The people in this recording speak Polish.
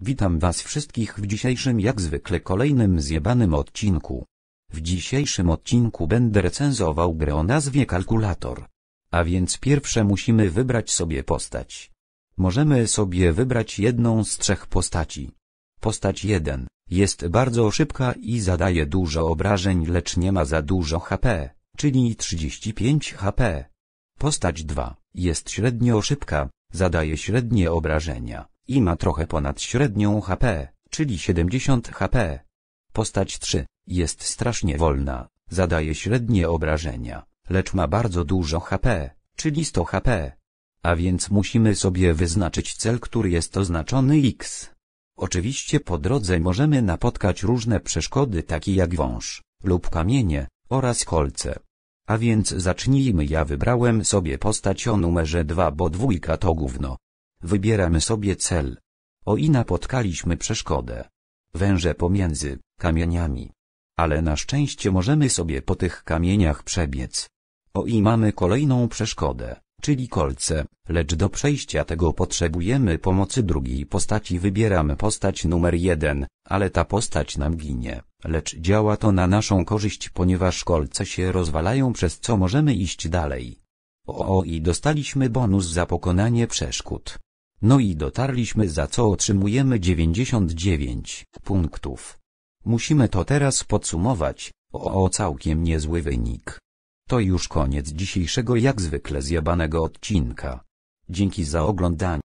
Witam Was wszystkich w dzisiejszym jak zwykle kolejnym zjebanym odcinku. W dzisiejszym odcinku będę recenzował grę o nazwie Kalkulator. A więc pierwsze musimy wybrać sobie postać. Możemy sobie wybrać jedną z trzech postaci. Postać 1 jest bardzo szybka i zadaje dużo obrażeń lecz nie ma za dużo HP, czyli 35 HP. Postać 2 jest średnio szybka, zadaje średnie obrażenia i ma trochę ponad średnią HP, czyli 70 HP. Postać 3 jest strasznie wolna, zadaje średnie obrażenia, lecz ma bardzo dużo HP, czyli 100 HP. A więc musimy sobie wyznaczyć cel, który jest oznaczony X. Oczywiście po drodze możemy napotkać różne przeszkody takie jak wąż, lub kamienie, oraz kolce. A więc zacznijmy ja wybrałem sobie postać o numerze 2 bo dwójka to gówno. Wybieramy sobie cel. O i napotkaliśmy przeszkodę. Węże pomiędzy kamieniami. Ale na szczęście możemy sobie po tych kamieniach przebiec. O i mamy kolejną przeszkodę, czyli kolce, lecz do przejścia tego potrzebujemy pomocy drugiej postaci. Wybieramy postać numer jeden, ale ta postać nam ginie, lecz działa to na naszą korzyść, ponieważ kolce się rozwalają, przez co możemy iść dalej. O, o i dostaliśmy bonus za pokonanie przeszkód. No i dotarliśmy za co otrzymujemy 99 punktów. Musimy to teraz podsumować, o, o całkiem niezły wynik. To już koniec dzisiejszego jak zwykle zjebanego odcinka. Dzięki za oglądanie.